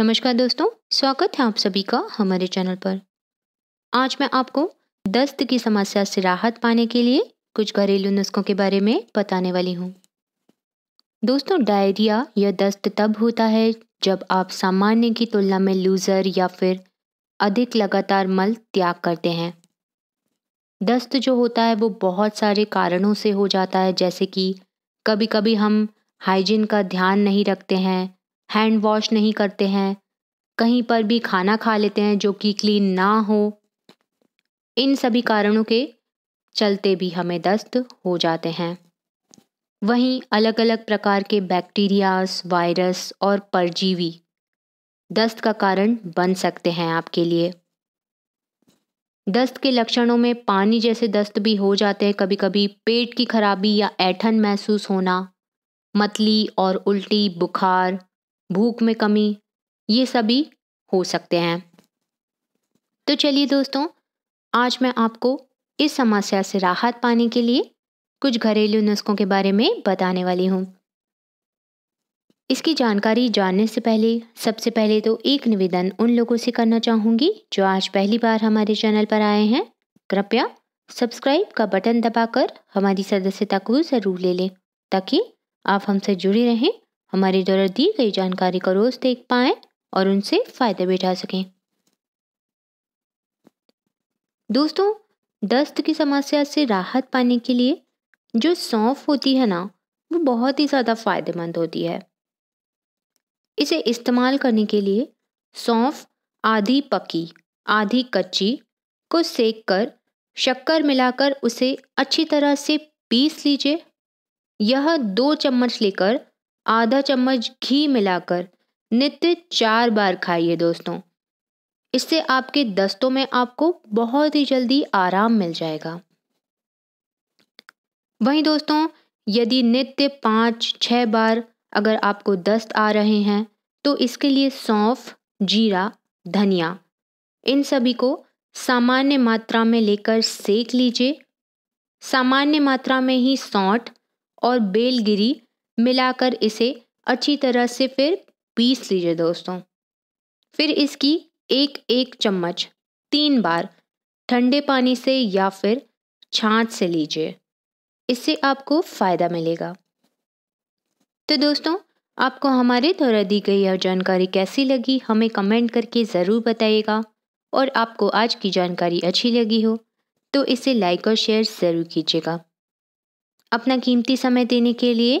नमस्कार दोस्तों स्वागत है आप सभी का हमारे चैनल पर आज मैं आपको दस्त की समस्या से राहत पाने के लिए कुछ घरेलू नुस्खों के बारे में बताने वाली हूँ दोस्तों डायरिया या दस्त तब होता है जब आप सामान्य की तुलना में लूज़र या फिर अधिक लगातार मल त्याग करते हैं दस्त जो होता है वो बहुत सारे कारणों से हो जाता है जैसे कि कभी कभी हम हाइजीन का ध्यान नहीं रखते हैं हैंड वॉश नहीं करते हैं कहीं पर भी खाना खा लेते हैं जो कि क्लीन ना हो इन सभी कारणों के चलते भी हमें दस्त हो जाते हैं वहीं अलग अलग प्रकार के बैक्टीरियास वायरस और परजीवी दस्त का कारण बन सकते हैं आपके लिए दस्त के लक्षणों में पानी जैसे दस्त भी हो जाते हैं कभी कभी पेट की खराबी या ऐठन महसूस होना मतली और उल्टी बुखार भूख में कमी ये सभी हो सकते हैं तो चलिए दोस्तों आज मैं आपको इस समस्या से राहत पाने के लिए कुछ घरेलू नुस्खों के बारे में बताने वाली हूँ इसकी जानकारी जानने से पहले सबसे पहले तो एक निवेदन उन लोगों से करना चाहूँगी जो आज पहली बार हमारे चैनल पर आए हैं कृपया सब्सक्राइब का बटन दबाकर हमारी सदस्यता को ज़रूर ले लें ताकि आप हमसे जुड़े रहें हमारे द्वारा दी गई जानकारी का रोज देख पाएं और उनसे फायदे भी उठा सकें दोस्तों दस्त की समस्या से राहत पाने के लिए जो सौंफ होती है ना वो बहुत ही ज़्यादा फ़ायदेमंद होती है इसे इस्तेमाल करने के लिए सौंफ आधी पकी आधी कच्ची को सेक कर शक्कर मिलाकर उसे अच्छी तरह से पीस लीजिए यह दो चम्मच लेकर आधा चम्मच घी मिलाकर नित्य चार बार खाइए दोस्तों इससे आपके दस्तों में आपको बहुत ही जल्दी आराम मिल जाएगा वहीं दोस्तों यदि नित्य पाँच छः बार अगर आपको दस्त आ रहे हैं तो इसके लिए सौंफ जीरा धनिया इन सभी को सामान्य मात्रा में लेकर सेक लीजिए सामान्य मात्रा में ही सौंठ और बेलगिरी मिलाकर इसे अच्छी तरह से फिर पीस लीजिए दोस्तों फिर इसकी एक एक चम्मच तीन बार ठंडे पानी से या फिर छाँच से लीजिए इससे आपको फ़ायदा मिलेगा तो दोस्तों आपको हमारे द्वारा दी गई यह जानकारी कैसी लगी हमें कमेंट करके ज़रूर बताइएगा और आपको आज की जानकारी अच्छी लगी हो तो इसे लाइक और शेयर ज़रूर कीजिएगा अपना कीमती समय देने के लिए